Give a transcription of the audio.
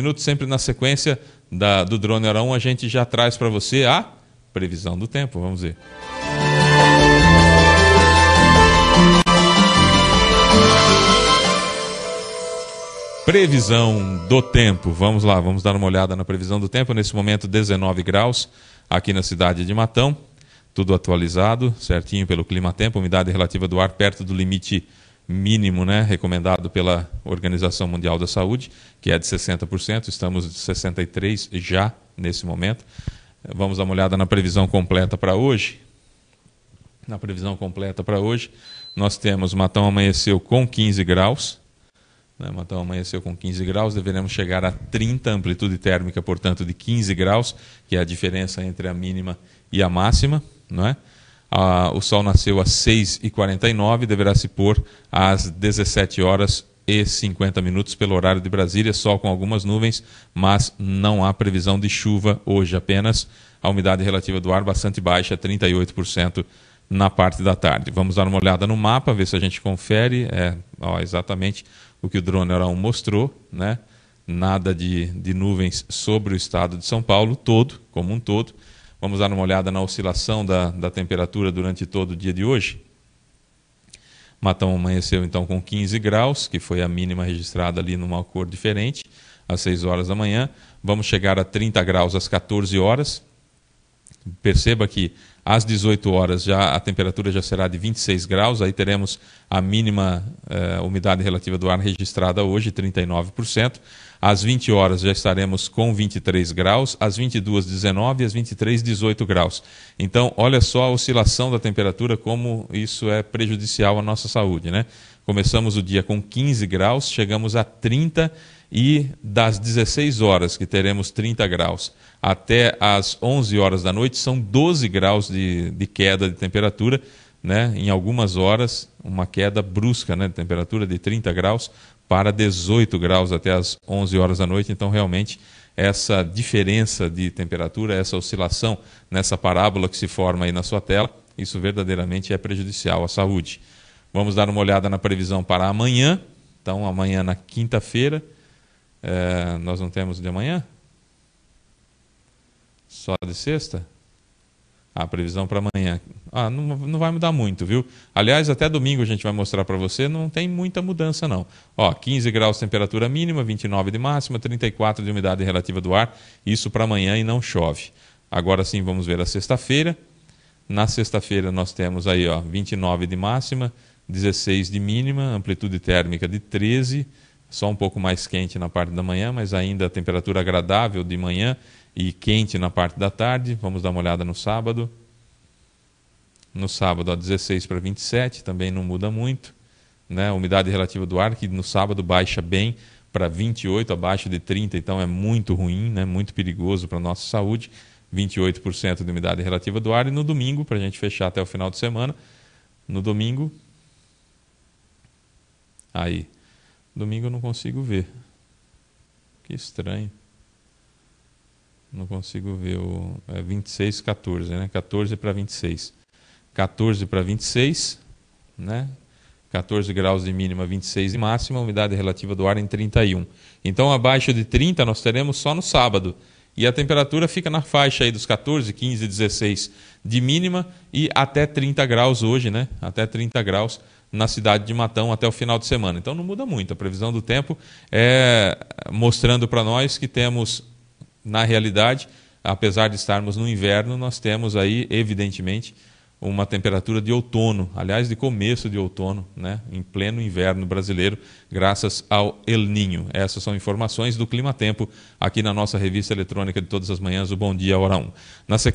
minutos, sempre na sequência da, do Drone Arão, a gente já traz para você a previsão do tempo. Vamos ver. Previsão do tempo. Vamos lá, vamos dar uma olhada na previsão do tempo. Nesse momento, 19 graus aqui na cidade de Matão. Tudo atualizado, certinho pelo clima-tempo, umidade relativa do ar perto do limite mínimo né, recomendado pela Organização Mundial da Saúde, que é de 60%, estamos de 63% já nesse momento. Vamos dar uma olhada na previsão completa para hoje. Na previsão completa para hoje, nós temos Matão amanheceu com 15 graus. Né? Matão amanheceu com 15 graus, deveremos chegar a 30, amplitude térmica, portanto, de 15 graus, que é a diferença entre a mínima e a máxima. Não é? Ah, o sol nasceu às 6h49 e deverá se pôr às 17 horas e 50 minutos pelo horário de Brasília, sol com algumas nuvens, mas não há previsão de chuva hoje apenas. A umidade relativa do ar bastante baixa, 38% na parte da tarde. Vamos dar uma olhada no mapa, ver se a gente confere. É ó, exatamente o que o drone Arão mostrou, né? Nada de, de nuvens sobre o estado de São Paulo todo, como um todo. Vamos dar uma olhada na oscilação da, da temperatura durante todo o dia de hoje. Matão amanheceu então com 15 graus, que foi a mínima registrada ali numa cor diferente, às 6 horas da manhã. Vamos chegar a 30 graus às 14 horas. Perceba que às 18 horas já a temperatura já será de 26 graus, aí teremos a mínima eh, umidade relativa do ar registrada hoje, 39%. Às 20 horas já estaremos com 23 graus, às 22, 19 e às 23, 18 graus. Então, olha só a oscilação da temperatura, como isso é prejudicial à nossa saúde, né? Começamos o dia com 15 graus, chegamos a 30 graus e das 16 horas, que teremos 30 graus, até as 11 horas da noite, são 12 graus de, de queda de temperatura. Né? Em algumas horas, uma queda brusca né? de temperatura de 30 graus para 18 graus até as 11 horas da noite. Então, realmente, essa diferença de temperatura, essa oscilação nessa parábola que se forma aí na sua tela, isso verdadeiramente é prejudicial à saúde. Vamos dar uma olhada na previsão para amanhã. Então, amanhã, na quinta-feira é, nós não temos de amanhã? Só de sexta? A ah, previsão para amanhã. Ah, não, não vai mudar muito, viu? Aliás, até domingo a gente vai mostrar para você, não tem muita mudança não. Ó, 15 graus de temperatura mínima, 29 de máxima, 34 de umidade relativa do ar, isso para amanhã e não chove. Agora sim, vamos ver a sexta-feira. Na sexta-feira nós temos aí, ó, 29 de máxima, 16 de mínima, amplitude térmica de 13 só um pouco mais quente na parte da manhã, mas ainda temperatura agradável de manhã e quente na parte da tarde. Vamos dar uma olhada no sábado. No sábado, a 16 para 27, também não muda muito. Né? A umidade relativa do ar, que no sábado baixa bem para 28, abaixo de 30, então é muito ruim, né? muito perigoso para a nossa saúde. 28% de umidade relativa do ar. E no domingo, para a gente fechar até o final de semana, no domingo. Aí, Domingo eu não consigo ver. Que estranho. Não consigo ver o. É 26, 14, né? 14 para 26. 14 para 26, né? 14 graus de mínima, 26 de máxima, umidade relativa do ar em 31. Então, abaixo de 30 nós teremos só no sábado. E a temperatura fica na faixa aí dos 14, 15, 16 de mínima e até 30 graus hoje, né? Até 30 graus na cidade de Matão até o final de semana. Então não muda muito. A previsão do tempo é mostrando para nós que temos, na realidade, apesar de estarmos no inverno, nós temos aí, evidentemente, uma temperatura de outono, aliás, de começo de outono, né, em pleno inverno brasileiro, graças ao El Ninho. Essas são informações do Clima Tempo aqui na nossa revista eletrônica de todas as manhãs, o Bom Dia Hora 1. Na sequência